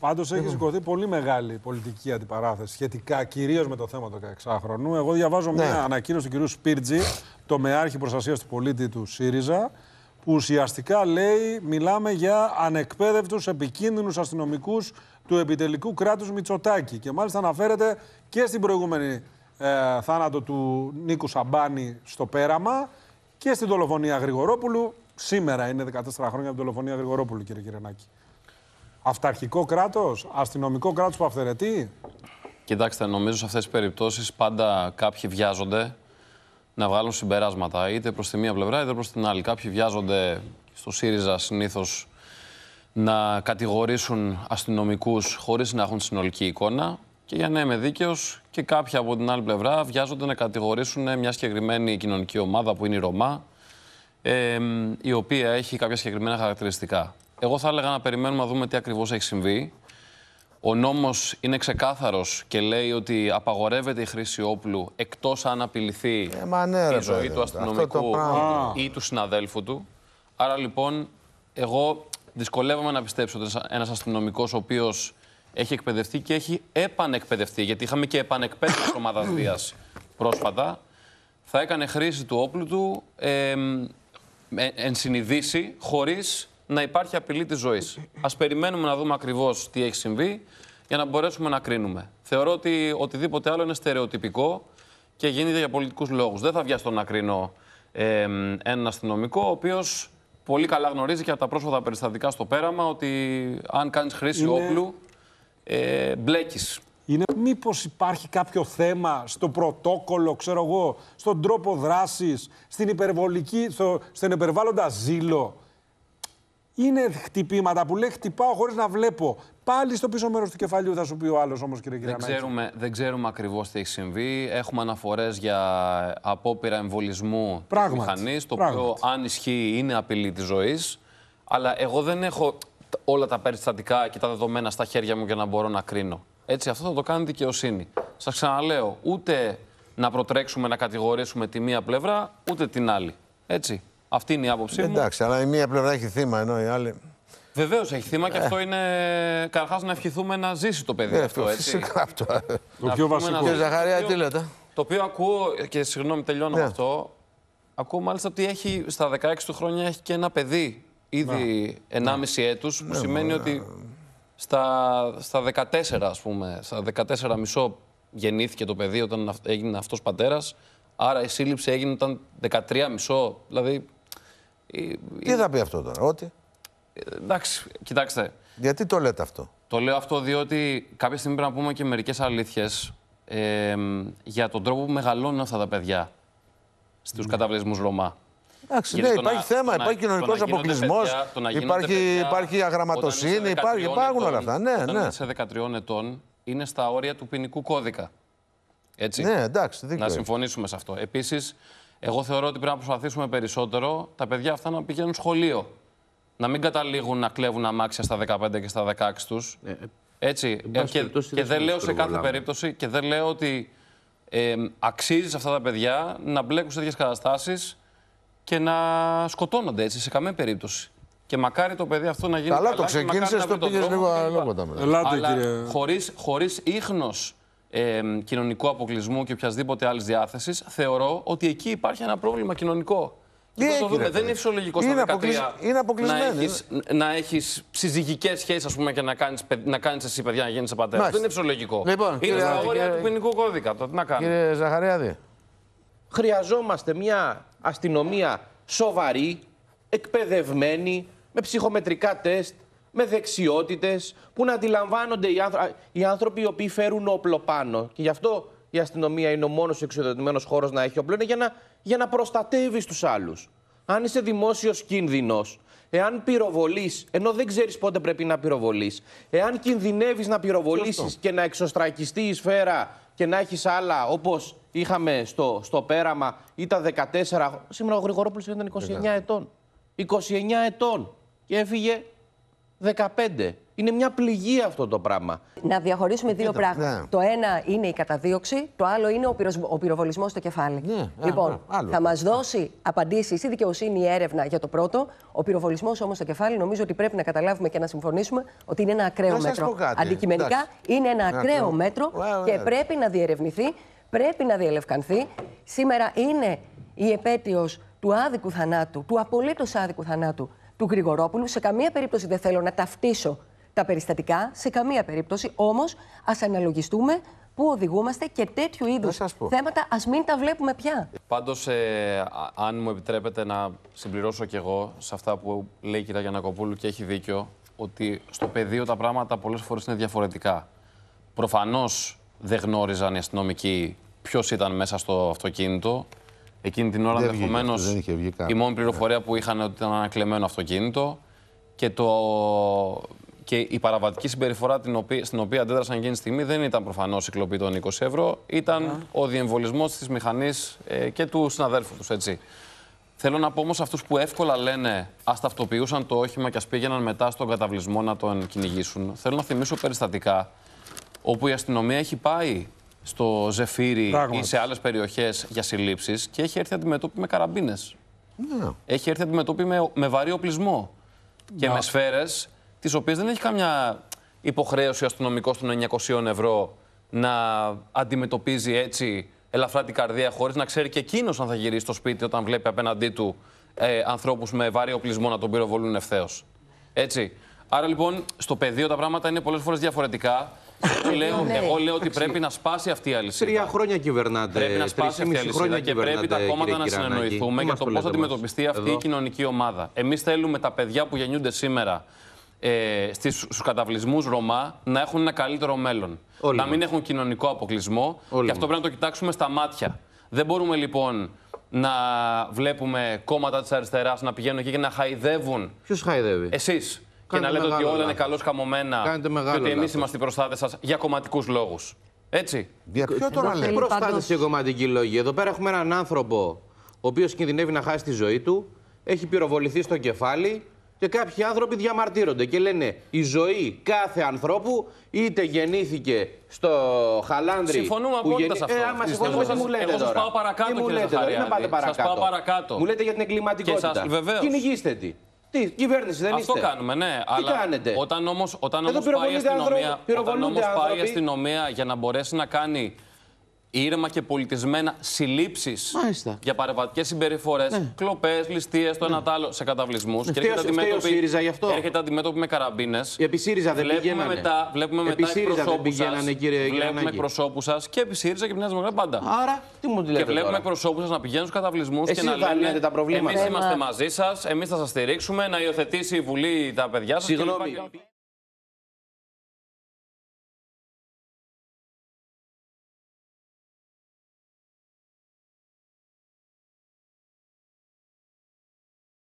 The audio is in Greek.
Πάντως έχει σηκωθεί πολύ μεγάλη πολιτική αντιπαράθεση σχετικά κυρίως με το θέμα του 16χρονου. Εγώ διαβάζω ναι. μια ανακοίνωση του κ. Σπίρτζη, το μεάρχη προστασίας του πολίτη του ΣΥΡΙΖΑ, που ουσιαστικά λέει μιλάμε για ανεκπαίδευτους επικίνδυνους αστυνομικούς του επιτελικού κράτους Μητσοτάκη. Και μάλιστα αναφέρεται και στην προηγούμενη ε, θάνατο του Νίκου Σαμπάνη στο Πέραμα και στην δολοφονία Γρηγορόπουλου. Σήμερα είναι 14 χρόνια από την δολοφονία Γρηγορόπουλου, κύριε Κυρενάκη. Αυταρχικό κράτος, αστυνομικό κράτος που αυθαιρετεί. Κοιτάξτε, νομίζω σε αυτές τις περιπτώσεις πάντα κάποιοι βιάζονται να βγάλουν συμπεράσματα είτε προς τη μία πλευρά είτε προς την άλλη. Κάποιοι βιάζονται στο ΣΥΡΙΖΑ συνήθως να κατηγορήσουν αστυνομικούς χωρίς να έχουν συνολική εικόνα. Και για να είμαι δίκαιος, και κάποιοι από την άλλη πλευρά βιάζονται να κατηγορήσουν μια συγκεκριμένη κοινωνική ομάδα που είναι η Ρωμά, η οποία έχει κάποια συγκεκριμένα χαρακτηριστικά. Εγώ θα έλεγα να περιμένουμε να δούμε τι ακριβώς έχει συμβεί. Ο νόμος είναι ξεκάθαρος και λέει ότι απαγορεύεται η χρήση όπλου εκτός αν απειληθεί ε, ναι, η ζωή του αστυνομικού ή του συναδέλφου του. Άρα λοιπόν, εγώ δυσκολεύομαι να πιστέψω ότι ένας αστυνομικός ο οποίος έχει εκπαιδευτεί και έχει επανεκπαιδευτεί, γιατί είχαμε και επανεκπαίδευση ομάδας Δίας πρόσφατα, θα έκανε χρήση του όπλου του ε, εν συνειδήσει, χωρίς να υπάρχει απειλή της ζωής. Ας περιμένουμε να δούμε ακριβώς τι έχει συμβεί για να μπορέσουμε να κρίνουμε. Θεωρώ ότι οτιδήποτε άλλο είναι στερεοτυπικό και γίνεται για πολιτικούς λόγους. Δεν θα βιαστώ να κρίνω ε, έναν αστυνομικό, ο οποίος πολύ καλά γνωρίζει και από τα πρόσφατα περιστατικά στο πέραμα ότι αν κάνεις χρήση όπλου, ε, μπλέκεις. Είναι μήπως υπάρχει κάποιο θέμα στο πρωτόκολλο, ξέρω εγώ, στον τρόπο δράσης, στην υπερβολική, στο, στον υπερβάλλοντα ζήλο είναι χτυπήματα που λέει χτυπάω χωρίς να βλέπω. Πάλι στο πίσω μέρος του κεφαλιού θα σου πει ο άλλος όμως, κύριε Κυριακή. Δεν ξέρουμε, δεν ξέρουμε ακριβώς τι έχει συμβεί. Έχουμε αναφορές για απόπειρα εμβολισμού μηχανής, το οποίο αν ισχύει είναι απειλή της ζωής. Αλλά εγώ δεν έχω όλα τα περιστατικά και τα δεδομένα στα χέρια μου για να μπορώ να κρίνω. Έτσι, αυτό θα το κάνει δικαιοσύνη. Σας ξαναλέω, ούτε να προτρέξουμε να κατηγορήσουμε τη μία πλευρά, ούτε την άλλη. Έτσι. Αυτή είναι η άποψή Εντάξει, μου. Εντάξει, αλλά η μία πλευρά έχει θύμα, ενώ η άλλη. Βεβαίως έχει θύμα και ε. αυτό είναι. καρχά να ευχηθούμε να ζήσει το παιδί ε, αυτό. Έτσι. Φυσικά αυτό. Το πιο βασικό. Κύριε Ζαχαρία, τι λέτε. Το οποίο ακούω και συγγνώμη, τελειώνω ναι. αυτό. Ακούω μάλιστα ότι έχει στα 16 του χρόνια έχει και ένα παιδί ήδη 1,5 ναι. έτους, που ναι, σημαίνει ότι στα, στα 14, ας πούμε, στα 14 μισό γεννήθηκε το παιδί όταν έγινε αυτός πατέρας, άρα η σύλληψη έγινε όταν 13 μισό, δηλαδή τι θα πει αυτό τώρα, ότι. Εντάξει, κοιτάξτε. Γιατί το λέτε αυτό. Το λέω αυτό διότι κάποια στιγμή πρέπει να πούμε και μερικές αλήθειες ε, για τον τρόπο που μεγαλώνουν αυτά τα παιδιά στους ναι. καταβλισμούς καταβλισμού Ρωμά. Εντάξει, ναι, υπάρχει θέμα, υπάρχει κοινωνικός αποκλεισμό, υπάρχει, υπάρχει αγραμματοσύνη, υπάρχουν όλα αυτά. Ναι, όταν ναι. Είσαι σε 13 ετών είναι στα όρια του ποινικού κώδικα. Έτσι. Ναι, εντάξει, δίκιο Να συμφωνήσουμε σε αυτό. Επίσης, εγώ θεωρώ ότι πρέπει να προσπαθήσουμε περισσότερο τα παιδιά αυτά να πηγαίνουν σχολείο. Να μην καταλήγουν να κλέβουν αμάξια στα 15 και στα 16 τους. Ε, ε, έτσι. Ε, και, και, δεν λέω σε κάθε περίπτωση και δεν λέω ότι ε, αξίζει σε αυτά τα παιδιά να μπλέκουν σε τέτοιες καταστάσεις και να σκοτώνονται έτσι σε καμία περίπτωση. Και μακάρι το παιδί αυτό να γίνει. Καλά, το ξεκίνησε, το πήγε λίγο μετά. χωρί ίχνος ε, κοινωνικού αποκλεισμού και οποιασδήποτε άλλης διάθεσης, θεωρώ ότι εκεί υπάρχει ένα πρόβλημα κοινωνικό. Δεν είναι φυσιολογικό στα 13 αποκλεισ... είναι να έχεις, να έχεις ψυζυγικέ σχέσεις ας πούμε, και να κάνεις να κάνεις εσύ παιδιά να γίνεις πατέρας. Δεν είναι φυσιολογικό. Λοιπόν, είναι στα όρια κύριε... του ποινικού κώδικα. Το, τι να κάνουμε. Κύριε Ζαχαριάδη. Χρειαζόμαστε μια αστυνομία σοβαρή, εκπαιδευμένη, με ψυχομετρικά τεστ, με δεξιότητες που να αντιλαμβάνονται οι, άνθρω... οι άνθρωποι οι οποίοι φέρουν όπλο πάνω. Και γι' αυτό η αστυνομία είναι ο μόνος εξοδοτημένο χώρος να έχει όπλο, είναι για να, για να προστατεύεις τους άλλους. Αν είσαι δημόσιος κίνδυνος, εάν πυροβολείς, ενώ δεν ξέρεις πότε πρέπει να πυροβολείς, εάν κινδυνεύεις να πυροβολήσεις και να εξωστρακιστεί η σφαίρα και να έχεις άλλα, όπως είχαμε στο, στο πέραμα ή τα 14. Σήμερα ο Γρηγορόπουλος ήταν 29 ετών. 29 ετών. Και έφυγε 15. Είναι μια πληγή αυτό το πράγμα. Να διαχωρίσουμε δύο πράγματα. Ναι. Το ένα είναι η καταδίωξη, το άλλο είναι ο, πυροσ... ο πυροβολισμός στο κεφάλι. Ναι, λοιπόν, ναι, θα μας δώσει απαντήσεις η δικαιοσύνη, η έρευνα για το πρώτο. Ο πυροβολισμός όμως στο κεφάλι νομίζω ότι πρέπει να καταλάβουμε και να συμφωνήσουμε ότι είναι ένα ακραίο μέτρο. Αντικειμενικά είναι ένα ακραίο μέτρο και πρέπει να διερευνηθεί, πρέπει να διελευκανθεί. Σήμερα είναι η επέτειος του άδικου θανάτου, του απολύτως άδικου θανάτου του Γρηγορόπουλου. Σε καμία περίπτωση δεν θέλω να ταυτίσω τα περιστατικά, σε καμία περίπτωση. Όμως, ας αναλογιστούμε πού οδηγούμαστε και τέτοιου είδου θέματα ας μην τα βλέπουμε πια. Πάντως, ε, αν μου επιτρέπετε να συμπληρώσω κι εγώ σε αυτά που λέει η κυρία Γιανακοπούλου και έχει δίκιο, ότι στο πεδίο τα πράγματα πολλές φορές είναι διαφορετικά. Προφανώς δεν γνώριζαν οι αστυνομικοί ποιος ήταν μέσα στο αυτοκίνητο. Εκείνη την ώρα ενδεχομένω η μόνη πληροφορία που είχαν ότι ήταν ένα κλεμμένο αυτοκίνητο και, το... και η παραβατική συμπεριφορά την οποία... στην οποία αντέδρασαν εκείνη τη στιγμή δεν ήταν προφανώς η κλοπή των 20 ευρώ, ήταν ο διεμβολισμός της μηχανής ε, και τους συναδέλφους τους. Θέλω να πω όμως αυτούς που εύκολα λένε Ας ταυτοποιούσαν το όχημα και ας πήγαιναν μετά στον καταβλισμό να τον κυνηγήσουν. Θέλω να θυμίσω περιστατικά όπου η αστυνομία έχει πάει στο Ζεφύρι Πράγματι. ή σε άλλες περιοχές για συλλήψεις και έχει έρθει αντιμετώπιση με καραμπίνες. Ναι. Έχει έρθει αντιμετώπιση με, με βαρύ οπλισμό και με σφαίρες, τις οποίες δεν έχει καμιά υποχρέωση ο αστυνομικό των 900 ευρώ να αντιμετωπίζει έτσι ελαφρά την καρδία, χωρίς να ξέρει και εκείνος αν θα γυρίσει στο σπίτι όταν βλέπει απέναντί του ε, ανθρώπους με βαρύ οπλισμό να τον πυροβολούν ευθέως. Έτσι. Άρα λοιπόν στο πεδίο τα πράγματα είναι πολλές φορές διαφορετικά λέω, ναι. εγώ λέω ότι πρέπει να σπάσει αυτή η αλυσίδα. Τρία χρόνια κυβερνάτε. Πρέπει να σπάσει αυτή η αλυσίδα και πρέπει τα κόμματα να συνεννοηθούμε για το πώ θα αντιμετωπιστεί αυτή η κοινωνική ομάδα. Εμείς θέλουμε τα παιδιά που γεννιούνται σήμερα ε, στους καταβλισμούς Ρωμά να έχουν ένα καλύτερο μέλλον. Όλοι να μην έχουν κοινωνικό αποκλεισμό. και αυτό πρέπει να το κοιτάξουμε στα μάτια. Δεν μπορούμε λοιπόν να βλέπουμε κόμματα της αριστεράς να πηγαίνουν εκεί και να χαϊδεύουν. Ποιος χαϊδεύει. Εσείς και να λέτε ότι όλα είναι καλώς χαμωμένα Κάνετε και ότι εμείς είμαστε οι προστάτε σας για κομματικούς λόγους. Έτσι. Για ποιο τώρα λέτε. Προστάτε και κομματικοί λόγοι. Εδώ πέρα έχουμε έναν άνθρωπο ο οποίος κινδυνεύει να χάσει τη ζωή του, έχει πυροβοληθεί στο κεφάλι και κάποιοι άνθρωποι διαμαρτύρονται και λένε η ζωή κάθε ανθρώπου είτε γεννήθηκε στο Χαλάνδρι. Συμφωνούμε απόλυτα γεννή... σε αυτό. Ε, άμα συμφωνούμε, μου λέτε εγώ σας πάω παρακάτω, Δεν δηλαδή. πάω παρακάτω. Μου λέτε για την εγκληματικότητα. σας, Κυνηγήστε τη. Τι, κυβέρνηση δεν Αυτό είστε. κάνουμε, ναι. Τι αλλά κάνετε. Όταν όμως όταν όμως πάει, η αστυνομία, άνθρωποι, όταν όμως πάει αστυνομία για να μπορέσει να κάνει ήρεμα και πολιτισμένα συλλήψεις για παρεμβατικές συμπεριφορές, ναι. κλοπές, ληστείες, το ναι. ένα το άλλο σε καταβλισμούς. Ναι. Και έρχεται αντιμέτωπη, έρχεται αντιμέτωπη με καραμπίνες. Επί ΣΥΡΙΖΑ δεν βλέπουμε μετά, βλέπουμε επί μετά εκπροσώπου σα. Βλέπουμε εκπροσώπους σας και επί ΣΥΡΙΖΑ και μιας δημοκρατίας πάντα. Άρα τι μου λέτε. Και βλέπουμε εκπροσώπους σας να πηγαίνουν στους καταβλισμούς και να λένε τα προβλήματα. Εμείς είμαστε ναι, ναι. μαζί σας, εμείς θα σας στηρίξουμε να υιοθετήσει η Βουλή τα παιδιά σας. Συγγνώμη.